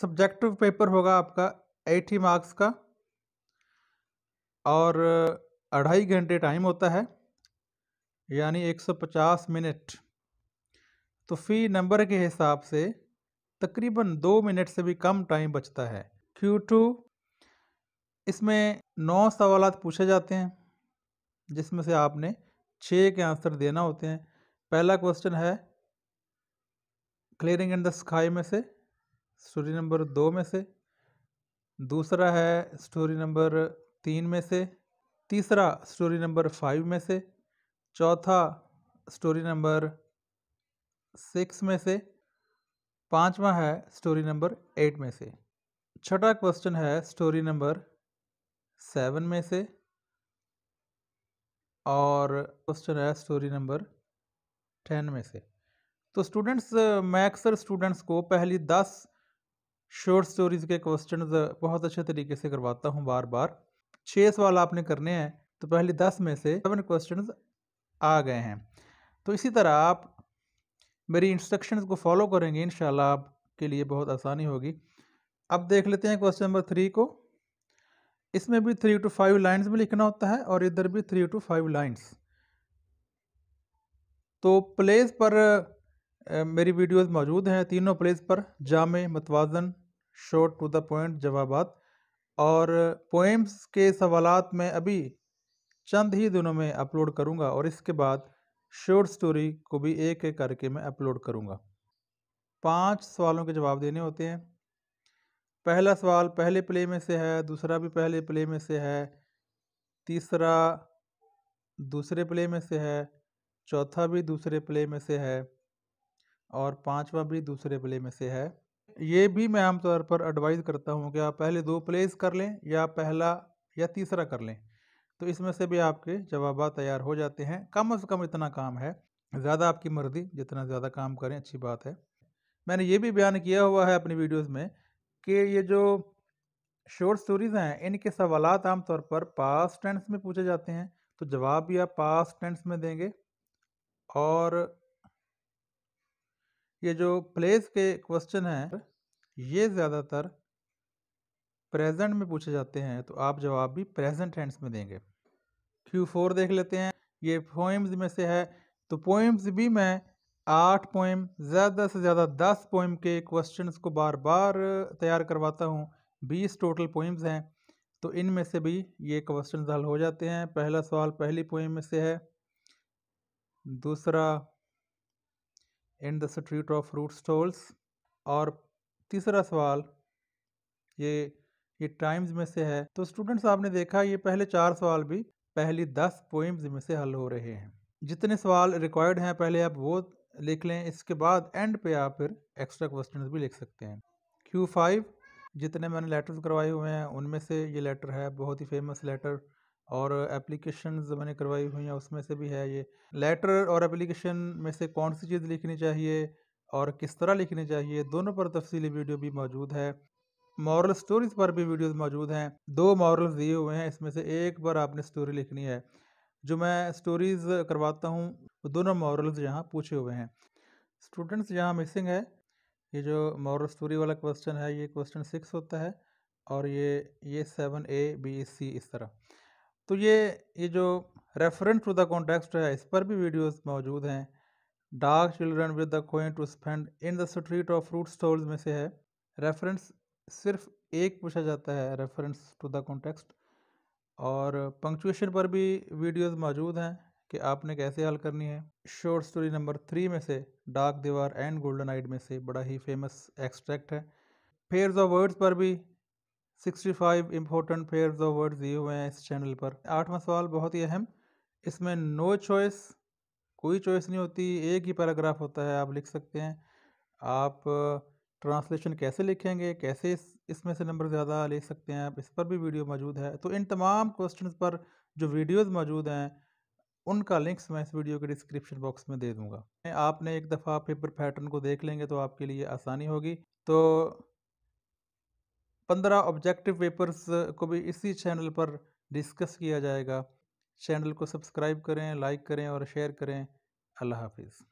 subjective paper होगा आपका eighty marks का और अढ़ाई घंटे टाइम होता है यानी 150 मिनट तो फ़ी नंबर के हिसाब से तकरीबन दो मिनट से भी कम टाइम बचता है क्यू टू इसमें नौ सवाल पूछे जाते हैं जिसमें से आपने छः के आंसर देना होते हैं पहला क्वेश्चन है क्लियरिंग इन द स्काई में से स्टोरी नंबर दो में से दूसरा है स्टोरी नंबर तीन में से तीसरा स्टोरी नंबर फाइव में से चौथा स्टोरी नंबर सिक्स में से पांचवा है स्टोरी नंबर एट में से छठा क्वेश्चन है स्टोरी नंबर सेवन में से और क्वेश्चन है स्टोरी नंबर टेन में से तो स्टूडेंट्स मैं अक्सर स्टूडेंट्स को पहली दस शॉर्ट स्टोरीज के क्वेश्चन तो बहुत अच्छे तरीके से करवाता हूँ बार बार छः सवाल आपने करने हैं तो पहले दस में से सेवन क्वेश्चन आ गए हैं तो इसी तरह आप मेरी इंस्ट्रक्शंस को फॉलो करेंगे इन आपके लिए बहुत आसानी होगी अब देख लेते हैं क्वेश्चन नंबर थ्री को इसमें भी थ्री टू फाइव लाइंस में लिखना होता है और इधर भी थ्री टू फाइव लाइंस तो प्लेस पर मेरी वीडियोस मौजूद हैं तीनों प्लेस पर जाम मतवाजन शॉर्ट टू द पॉइंट जवाबात और पोएम्स के सवालत मैं अभी चंद ही दिनों में अपलोड करूंगा और इसके बाद शॉर्ट स्टोरी को भी एक एक करके मैं अपलोड करूंगा पांच सवालों के जवाब देने होते हैं पहला सवाल पहले प्ले में से है दूसरा भी पहले प्ले में से है तीसरा दूसरे प्ले में से है चौथा भी दूसरे प्ले में से है और पांचवा भी दूसरे प्ले में से है ये भी मैं आमतौर पर एडवाइज़ करता हूँ कि आप पहले दो प्लेस कर लें या पहला या तीसरा कर लें तो इसमें से भी आपके जवाब तैयार हो जाते हैं कम से कम इतना काम है ज़्यादा आपकी मर्ज़ी जितना ज़्यादा काम करें अच्छी बात है मैंने ये भी बयान किया हुआ है अपनी वीडियोज़ में कि ये जो शॉर्ट स्टोरीज़ हैं इनके सवाल आमतौर पर पास टेंस में पूछे जाते हैं तो जवाब भी आप पास टेंस में देंगे और ये जो प्लेस के क्वेश्चन हैं ये ज़्यादातर प्रेजेंट में पूछे जाते हैं तो आप जवाब भी प्रेजेंट हैंड्स में देंगे क्यू फोर देख लेते हैं ये पोइम्स में से है तो पोइम्स भी मैं आठ पोइम ज़्यादा से ज़्यादा दस पोइम के क्वेश्चंस को बार बार तैयार करवाता हूँ बीस टोटल पोइम्स हैं तो इनमें से भी ये क्वेश्चन हल हो जाते हैं पहला सवाल पहली पोइम में से है दूसरा in the street of fruit stalls और तीसरा सवाल ये ये टाइम्स में से है तो स्टूडेंट्स आपने देखा ये पहले चार सवाल भी पहली दस पोइम्स में से हल हो रहे हैं जितने सवाल रिक्वायर्ड हैं पहले आप वो लिख लें इसके बाद एंड पे आप फिर एक्स्ट्रा क्वेश्चन भी लिख सकते हैं क्यू फाइव जितने मैंने लेटर्स करवाए हुए हैं उनमें से ये लेटर है बहुत ही फेमस लेटर और एप्लीकेशन मैंने करवाई हुई हैं उसमें से भी है ये लेटर और एप्लीकेशन में से कौन सी चीज़ लिखनी चाहिए और किस तरह लिखनी चाहिए दोनों पर तफसीली वीडियो भी मौजूद है मॉरल स्टोरीज़ पर भी वीडियोस मौजूद हैं दो मॉरल्स दिए हुए हैं इसमें से एक पर आपने स्टोरी लिखनी है जो मैं स्टोरीज़ करवाता हूँ दोनों मॉरल्स यहाँ पूछे हुए हैं स्टूडेंट्स यहाँ मिसिंग है ये जो मॉरल स्टोरी वाला क्वेश्चन है ये क्वेश्चन सिक्स होता है और ये ये सेवन ए बी सी इस तरह तो ये ये जो रेफरेंस टू द कॉन्टेक्स्ट है इस पर भी वीडियोस मौजूद हैं dark children with the coin to spend in the street of fruit stalls में से है रेफरेंस सिर्फ एक पूछा जाता है रेफरेंस टू द कॉन्टेक्स्ट और पंक्चुएशन पर भी वीडियोस मौजूद हैं कि आपने कैसे हल करनी है शॉर्ट स्टोरी नंबर थ्री में से डार्क दीवार एंड गोल्डन आइड में से बड़ा ही फेमस एक्सट्रैक्ट है फेयर्स ऑफ वर्ड्स पर भी 65 इम्पोर्टेंट पेयर्स ऑफ वर्ड दिए हुए हैं इस चैनल पर आठवां सवाल बहुत ही अहम इसमें नो चॉइस कोई चॉइस नहीं होती एक ही पैराग्राफ होता है आप लिख सकते हैं आप ट्रांसलेशन कैसे लिखेंगे कैसे इस इसमें से नंबर ज़्यादा ले सकते हैं आप इस पर भी वीडियो मौजूद है तो इन तमाम क्वेश्चन पर जो वीडियोज़ मौजूद हैं उनका लिंक्स मैं इस वीडियो के डिस्क्रिप्शन बॉक्स में दे दूंगा आपने एक दफ़ा पेपर पैटर्न को देख लेंगे तो आपके लिए आसानी होगी तो पंद्रह ऑब्जेक्टिव पेपर्स को भी इसी चैनल पर डिस्कस किया जाएगा चैनल को सब्सक्राइब करें लाइक करें और शेयर करें अल्लाह हाफिज़